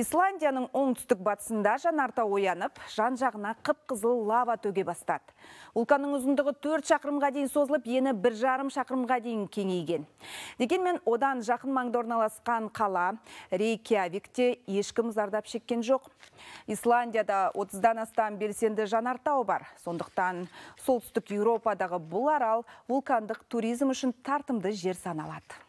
Исландияның оңтүстік батысында жанарта оянып, жан жағына қып-қызыл лава төге бастады. Улканың ұзындығы 4 шақырымға дейін созылып, ені жарым шақырымға дейін кеңейген. Дегенмен одан жақын маңда орналасқан қала Рейкиавикте ешкім зардап шеккен жоқ. Исландияда 30-дан астам белсенді жанартау бар. Сондықтан солтүстік Еуропадағы бұл арал вулкандық туризм үшін тартымды жер саналады.